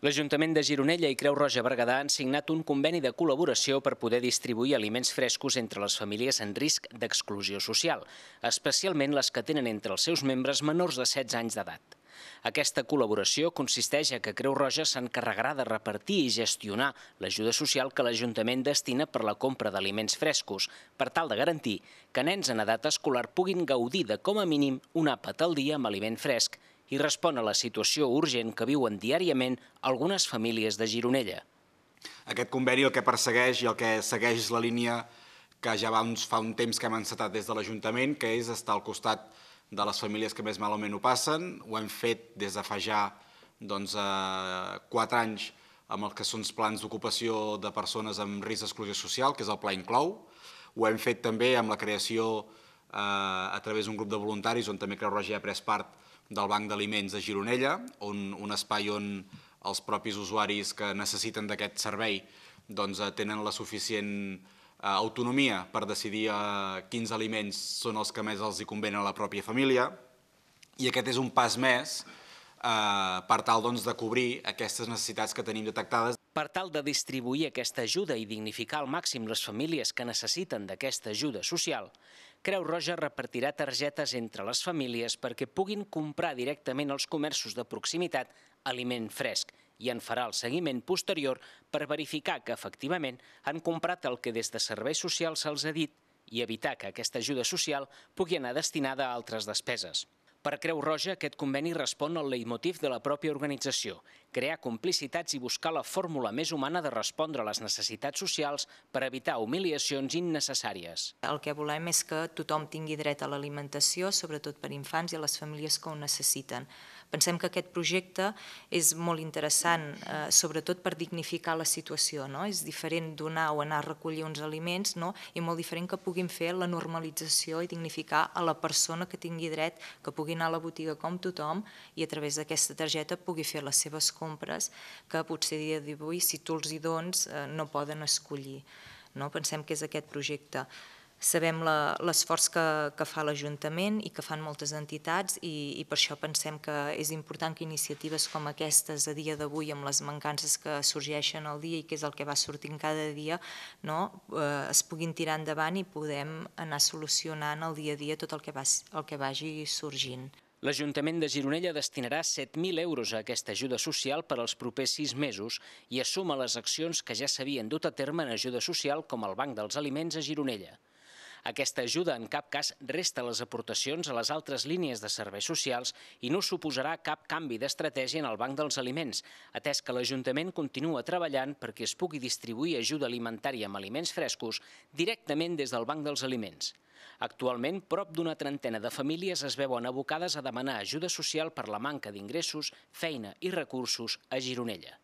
L'Ajuntament de Gironella i Creu Roja Berguedà han signat un conveni de col·laboració per poder distribuir aliments frescos entre les famílies en risc d'exclusió social, especialment les que tenen entre els seus membres menors de 16 anys d'edat. Aquesta col·laboració consisteix a que Creu Roja s'encarregarà de repartir i gestionar l'ajuda social que l'Ajuntament destina per la compra d'aliments frescos, per tal de garantir que nens en edat escolar puguin gaudir de com a mínim un àpat al dia amb aliment fresc i respon a la situació urgent que viuen diàriament algunes famílies de Gironella. Aquest conveni el que persegueix i el que segueix és la línia que ja va uns, fa un temps que hem encetat des de l'Ajuntament, que és estar al costat de les famílies que més malament ho passen. Ho hem fet des de fa ja doncs, eh, 4 anys amb el que són els plans d'ocupació de persones amb risc d'exclusió social, que és el Pla Inclou. Ho hem fet també amb la creació de Eh, a través d'un grup de voluntaris on també Creu Roja ha pres part del Banc d'Aliments de Gironella, un espai on els propis usuaris que necessiten d'aquest servei doncs, eh, tenen la suficient eh, autonomia per decidir quins aliments són els que més els convenen a la pròpia família. I aquest és un pas més eh, per tal doncs, de cobrir aquestes necessitats que tenim detectades per tal de distribuir aquesta ajuda i dignificar al màxim les famílies que necessiten d'aquesta ajuda social, Creu Roja repartirà targetes entre les famílies perquè puguin comprar directament als comerços de proximitat aliment fresc i en farà el seguiment posterior per verificar que efectivament han comprat el que des de serveis socials se'ls ha dit i evitar que aquesta ajuda social pugui anar destinada a altres despeses. Per Creu Roja, aquest conveni respon al leitmotiv de la pròpia organització, crear complicitats i buscar la fórmula més humana de respondre a les necessitats socials per evitar humiliacions innecessàries. El que volem és que tothom tingui dret a l'alimentació, sobretot per infants i a les famílies que ho necessiten. Pensem que aquest projecte és molt interessant, eh, sobretot per dignificar la situació. No? És diferent donar o anar a recollir uns aliments no? i molt diferent que puguin fer la normalització i dignificar a la persona que tingui dret, que pugui anar a la botiga com tothom i a través d'aquesta targeta pugui fer les seves coses compres que potser a dia d'avui, si tu els hi dones, eh, no poden escollir. No? Pensem que és aquest projecte. Sabem l'esforç que, que fa l'Ajuntament i que fan moltes entitats i, i per això pensem que és important que iniciatives com aquestes a dia d'avui, amb les mancances que sorgeixen al dia i que és el que va sortint cada dia, no? eh, es puguin tirar endavant i podem anar solucionant el dia a dia tot el que, va, el que vagi sorgint. L'Ajuntament de Gironella destinarà 7.000 euros a aquesta ajuda social per als propers sis mesos i assuma les accions que ja s'havien dut a terme en ajuda social com el Banc dels Aliments a Gironella. Aquesta ajuda en cap cas resta les aportacions a les altres línies de serveis socials i no suposarà cap canvi d'estratègia en el Banc dels Aliments, atès que l'Ajuntament continua treballant perquè es pugui distribuir ajuda alimentària amb aliments frescos directament des del Banc dels Aliments. Actualment, prop d'una trentena de famílies es veuen abocades a demanar ajuda social per la manca d'ingressos, feina i recursos a Gironella.